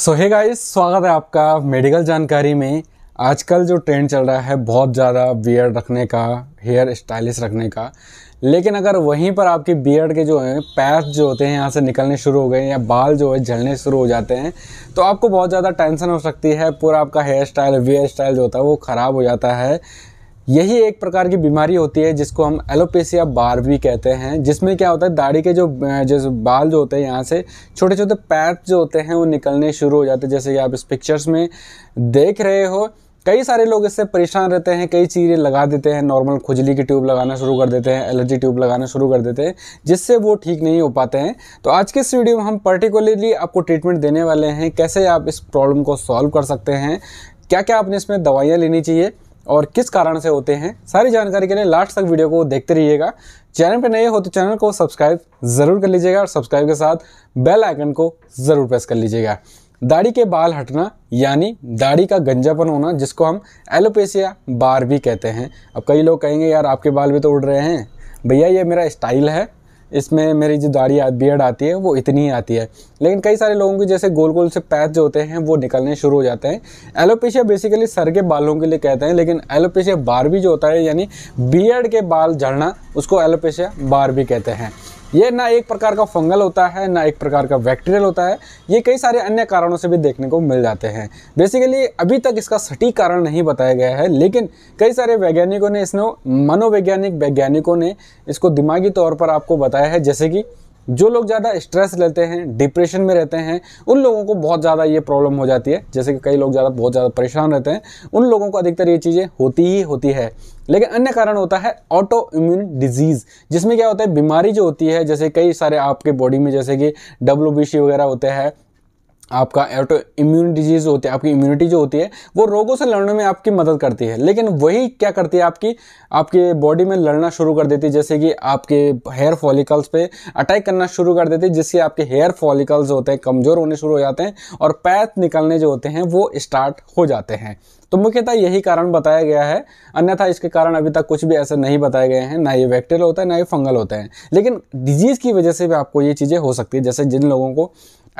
सो hey guys स्वागत है आपका मेडिकल जानकारी में आजकल जो ट्रेंड चल रहा है बहुत ज़्यादा बियर्ड रखने का हेयर स्टाइलिश रखने का लेकिन अगर वहीं पर आपके बियर्ड के जो हैं पैर जो होते हैं यहाँ से निकलने शुरू हो गए या बाल जो है झलने शुरू हो जाते हैं तो आपको बहुत ज़्यादा टेंशन हो सकती है पूरा आपका हेयर स्टाइल वेयर स्टाइल जो होता है वो ख़राब हो जाता है यही एक प्रकार की बीमारी होती है जिसको हम एलोपेसिया बार भी कहते हैं जिसमें क्या होता है दाढ़ी के जो जैसे बाल जो होते हैं यहाँ से छोटे छोटे पैप जो होते हैं वो निकलने शुरू हो जाते हैं जैसे कि आप इस पिक्चर्स में देख रहे हो कई सारे लोग इससे परेशान रहते हैं कई चीज़ें लगा देते हैं नॉर्मल खुजली की ट्यूब लगाना शुरू कर देते हैं एलर्जी ट्यूब लगाना शुरू कर देते हैं जिससे वो ठीक नहीं हो पाते हैं तो आज के इस वीडियो में हम पर्टिकुलरली आपको ट्रीटमेंट देने वाले हैं कैसे आप इस प्रॉब्लम को सॉल्व कर सकते हैं क्या क्या आपने इसमें दवाइयाँ लेनी चाहिए और किस कारण से होते हैं सारी जानकारी के लिए लास्ट तक वीडियो को देखते रहिएगा चैनल पर नए हो तो चैनल को सब्सक्राइब ज़रूर कर लीजिएगा और सब्सक्राइब के साथ बेल आइकन को ज़रूर प्रेस कर लीजिएगा दाढ़ी के बाल हटना यानी दाढ़ी का गंजापन होना जिसको हम एलोपेसिया बार भी कहते हैं अब कई लोग कहेंगे यार आपके बाल भी तो उड़ रहे हैं भैया ये मेरा स्टाइल है इसमें मेरी जो दाढ़ी बियड आती है वो इतनी ही आती है लेकिन कई सारे लोगों के जैसे गोल गोल से पैच जो होते हैं वो निकलने शुरू हो जाते हैं एलोपेशिया बेसिकली सर के बालों के लिए कहते हैं लेकिन एलोपेशिया बार भी जो होता है यानी बियड के बाल झड़ना उसको एलोपेशिया बार भी कहते हैं ये ना एक प्रकार का फंगल होता है ना एक प्रकार का बैक्टीरियल होता है ये कई सारे अन्य कारणों से भी देखने को मिल जाते हैं बेसिकली अभी तक इसका सटीक कारण नहीं बताया गया है लेकिन कई सारे वैज्ञानिकों ने इसने मनोवैज्ञानिक वैज्ञानिकों ने इसको दिमागी तौर पर आपको बताया है जैसे कि जो लोग ज़्यादा स्ट्रेस लेते हैं डिप्रेशन में रहते हैं उन लोगों को बहुत ज़्यादा ये प्रॉब्लम हो जाती है जैसे कि कई लोग ज़्यादा बहुत ज़्यादा परेशान रहते हैं उन लोगों को अधिकतर ये चीज़ें होती ही होती है लेकिन अन्य कारण होता है ऑटो इम्यून डिजीज़ जिसमें क्या होता है बीमारी जो होती है जैसे कई सारे आपके बॉडी में जैसे कि डब्ल्यू वगैरह होते हैं आपका एटो इम्यून डिजीज़ होती है आपकी इम्यूनिटी जो होती है वो रोगों से लड़ने में आपकी मदद करती है लेकिन वही क्या करती है आपकी आपके बॉडी में लड़ना शुरू कर देती है जैसे कि आपके हेयर फॉलिकल्स पे अटैक करना शुरू कर देती है जिससे आपके हेयर फॉलिकल्स होते हैं कमज़ोर होने शुरू हो जाते हैं और पैथ निकलने जो होते हैं वो स्टार्ट हो जाते हैं तो मुख्यतः यही कारण बताया गया है अन्यथा इसके कारण अभी तक कुछ भी ऐसे नहीं बताए गए हैं ना ये बैक्टेरिया होता है ना ये फंगल होता है लेकिन डिजीज़ की वजह से भी आपको ये चीज़ें हो सकती है जैसे जिन लोगों को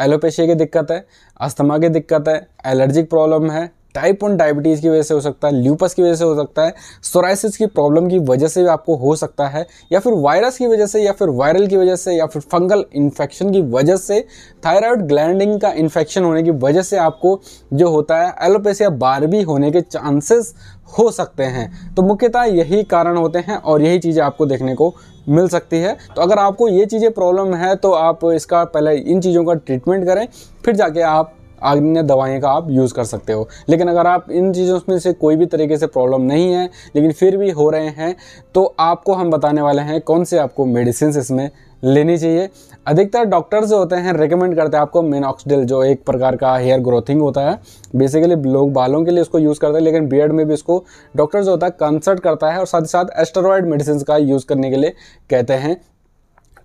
एलोपेशिया की दिक्कत है अस्थमा की दिक्कत है एलर्जिक प्रॉब्लम है टाइप वन डायबिटीज़ की वजह से हो सकता है ल्यूपस की वजह से हो सकता है सोराइसिस की प्रॉब्लम की वजह से भी आपको हो सकता है या फिर वायरस की वजह से या फिर वायरल की वजह से या फिर फंगल इन्फेक्शन की वजह से थायराइड ग्लैंडिंग का इन्फेक्शन होने की वजह से आपको जो होता है एलोपेसिया बार भी होने के चांसेस हो सकते हैं तो मुख्यतः यही कारण होते हैं और यही चीज़ें आपको देखने को मिल सकती है तो अगर आपको ये चीज़ें प्रॉब्लम है तो आप इसका पहले इन चीज़ों का ट्रीटमेंट करें फिर जाके आप अन्य दवाइयों का आप यूज़ कर सकते हो लेकिन अगर आप इन चीज़ों में से कोई भी तरीके से प्रॉब्लम नहीं है लेकिन फिर भी हो रहे हैं तो आपको हम बताने वाले हैं कौन से आपको मेडिसिन इसमें लेनी चाहिए अधिकतर डॉक्टर्स जो होते हैं रिकमेंड करते हैं आपको मेनॉक्सडिल जो एक प्रकार का हेयर ग्रोथिंग होता है बेसिकली लोग बालों के लिए इसको यूज़ करते हैं लेकिन बियर्ड में भी इसको डॉक्टर जो होता है कंसल्ट करता है और साथ ही साथ एस्टेरॉयड मेडिसिन का यूज़ करने के लिए कहते हैं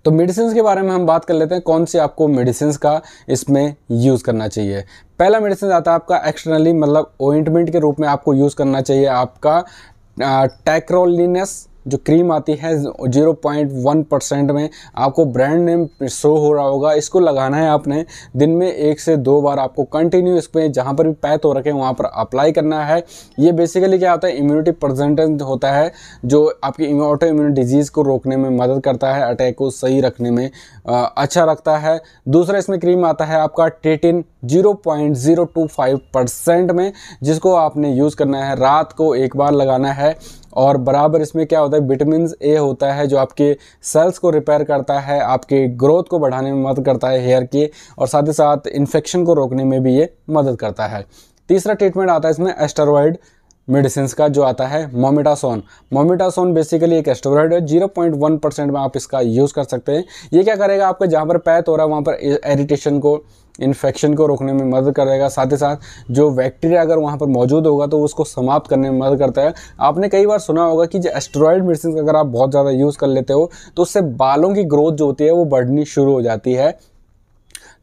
तो मेडिसिन के बारे में हम बात कर लेते हैं कौन से आपको मेडिसिन का इसमें यूज़ करना चाहिए पहला मेडिसिन आता है आपका एक्सटर्नली मतलब ओइंटमेंट के रूप में आपको यूज़ करना चाहिए आपका टैक्रोलिनस जो क्रीम आती है 0.1 परसेंट में आपको ब्रांड नेम शो हो रहा होगा इसको लगाना है आपने दिन में एक से दो बार आपको कंटिन्यू इस पर जहाँ पर भी पैथ हो रखे वहाँ पर अप्लाई करना है ये बेसिकली क्या होता है इम्यूनिटी प्रजेंटेंस होता है जो आपकी ऑटो इम्यून डिजीज़ को रोकने में मदद करता है अटैक को सही रखने में अच्छा रखता है दूसरा इसमें क्रीम आता है आपका टेटिन 0.025 परसेंट में जिसको आपने यूज़ करना है रात को एक बार लगाना है और बराबर इसमें क्या होता है विटामिन ए होता है जो आपके सेल्स को रिपेयर करता है आपके ग्रोथ को बढ़ाने में मदद करता है हेयर की और साथ ही साथ इन्फेक्शन को रोकने में भी ये मदद करता है तीसरा ट्रीटमेंट आता है इसमें एस्टरॉयड मेडिसिन का जो आता है मोमिटासोन मोमिटासोन बेसिकली एक एस्टेरॉयड है जीरो पॉइंट वन परसेंट में आप इसका यूज़ कर सकते हैं ये क्या करेगा आपका जहाँ पर पैथ हो रहा है वहाँ पर एरिटेशन को इन्फेक्शन को रोकने में मदद करेगा साथ ही साथ जो बैक्टीरिया अगर वहाँ पर मौजूद होगा तो उसको समाप्त करने में मदद करता है आपने कई बार सुना होगा कि जो एस्ट्रॉयड मेडिसिन अगर आप बहुत ज़्यादा यूज़ कर लेते हो तो उससे बालों की ग्रोथ जो होती है वो बढ़नी शुरू हो जाती है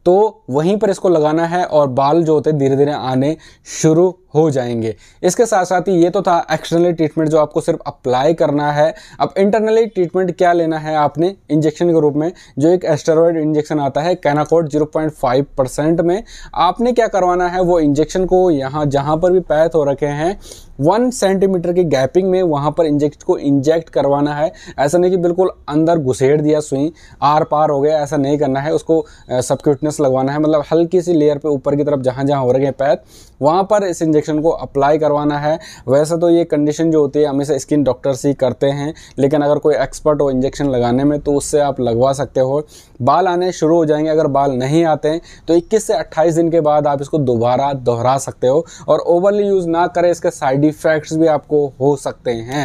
तो वहीं पर इसको लगाना है और बाल जो होते हैं धीरे धीरे आने शुरू हो जाएंगे इसके साथ साथ ही ये तो था एक्सटर्नली ट्रीटमेंट जो आपको सिर्फ अप्लाई करना है अब इंटरनली ट्रीटमेंट क्या लेना है आपने इंजेक्शन के रूप में जो एक एस्टेरॉयड इंजेक्शन आता है कैनाकोट 0.5 परसेंट में आपने क्या करवाना है वो इंजेक्शन को यहाँ जहाँ पर भी पैथ हो रखे हैं वन सेंटीमीटर की गैपिंग में वहाँ पर इंजेक्ट को इंजेक्ट करवाना है ऐसा नहीं कि बिल्कुल अंदर घुसेड़ दिया सुई आर पार हो गया ऐसा नहीं करना है उसको सबक्यूटनेस लगवाना है मतलब हल्की सी लेयर पे ऊपर की तरफ जहाँ जहाँ हो रखे हैं पैथ वहाँ पर इस इंजेक्शन इंजेक्शन को अप्लाई करवाना है वैसे तो ये कंडीशन जो होती है हमेशा स्किन डॉक्टर से ही करते हैं लेकिन अगर कोई एक्सपर्ट हो इंजेक्शन लगाने में तो उससे आप लगवा सकते हो बाल आने शुरू हो जाएंगे अगर बाल नहीं आते हैं तो इक्कीस से अट्ठाईस दिन के बाद आप इसको दोबारा दोहरा सकते हो और ओवरली यूज़ ना करें इसके साइड इफ़ेक्ट्स भी आपको हो सकते हैं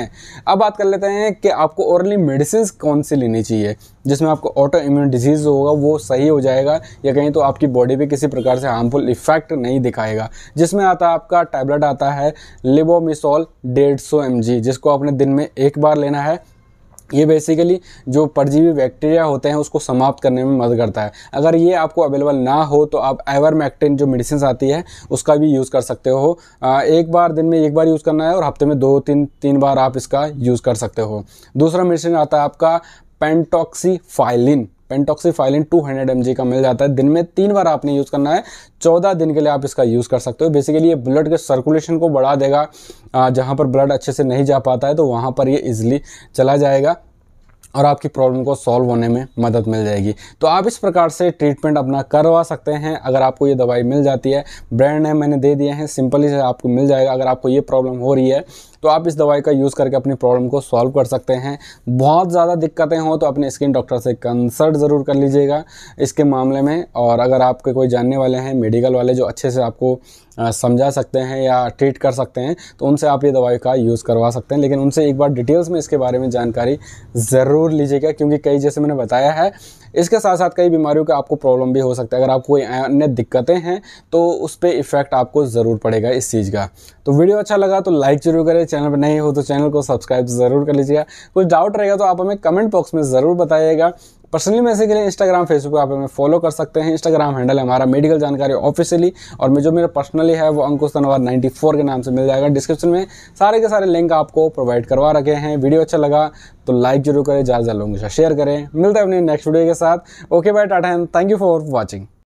अब बात कर लेते हैं कि आपको ओरली मेडिसिन कौन सी लेनी चाहिए जिसमें आपको ऑटो इम्यून डिजीज़ होगा वो सही हो जाएगा या कहीं तो आपकी बॉडी पे किसी प्रकार से हार्मफुल इफेक्ट नहीं दिखाएगा जिसमें आता है आपका टैबलेट आता है लिबोमिसोल डेढ़ सौ एम जिसको आपने दिन में एक बार लेना है ये बेसिकली जो परजीवी बैक्टीरिया होते हैं उसको समाप्त करने में मदद करता है अगर ये आपको अवेलेबल ना हो तो आप एवरमैक्टिन जो मेडिसिन आती है उसका भी यूज़ कर सकते हो एक बार दिन में एक बार यूज़ करना है और हफ्ते में दो तीन तीन बार आप इसका यूज़ कर सकते हो दूसरा मेडिसिन आता है आपका पेंटोक्सीफाइलिन पेंटॉक्सीफाइलिन 200 हंड्रेड का मिल जाता है दिन में तीन बार आपने यूज़ करना है चौदह दिन के लिए आप इसका यूज़ कर सकते हो बेसिकली ये ब्लड के सर्कुलेशन को बढ़ा देगा जहाँ पर ब्लड अच्छे से नहीं जा पाता है तो वहाँ पर ये इजिली चला जाएगा और आपकी प्रॉब्लम को सॉल्व होने में मदद मिल जाएगी तो आप इस प्रकार से ट्रीटमेंट अपना करवा सकते हैं अगर आपको ये दवाई मिल जाती है ब्रांड है मैंने दे दिए हैं सिंपली से आपको मिल जाएगा अगर आपको ये प्रॉब्लम हो रही है तो आप इस दवाई का यूज़ करके अपनी प्रॉब्लम को सॉल्व कर सकते हैं बहुत ज़्यादा दिक्कतें हों तो अपने स्किन डॉक्टर से कंसल्ट ज़रूर कर लीजिएगा इसके मामले में और अगर आपके कोई जानने वाले हैं मेडिकल वाले जो अच्छे से आपको समझा सकते हैं या ट्रीट कर सकते हैं तो उनसे आप ये दवाई का यूज़ करवा सकते हैं लेकिन उनसे एक बार डिटेल्स में इसके बारे में जानकारी ज़रूर लीजिएगा क्योंकि कई जैसे मैंने बताया है इसके साथ साथ कई बीमारियों का आपको प्रॉब्लम भी हो सकता है अगर आपको कोई अन्य दिक्कतें हैं तो उस पर इफ़ेक्ट आपको ज़रूर पड़ेगा इस चीज़ का तो वीडियो अच्छा लगा तो लाइक ज़रूर करें चैनल पर नहीं हो तो चैनल को सब्सक्राइब ज़रूर कर लीजिएगा कुछ डाउट रहेगा तो आप हमें कमेंट बॉक्स में ज़रूर बताइएगा पर्सनली मैसेज के लिए इंस्टाग्राम फेसबुक आप हमें फॉलो कर सकते हैं इंस्टाग्राम हैंडल है हमारा मेडिकल जानकारी ऑफिशियली और जो मेरा पर्सनली है वो अंकुश तनवार नाइन्टी के नाम से मिल जाएगा डिस्क्रिप्शन में सारे के सारे लिंक आपको प्रोवाइड करवा रखे हैं वीडियो अच्छा लगा तो लाइक जरूर करें ज़्यादा ज़्यादा लोगों के साथ शेयर करें मिलते हैं अपने नेक्स्ट वीडियो के साथ okay bye tata thank you for watching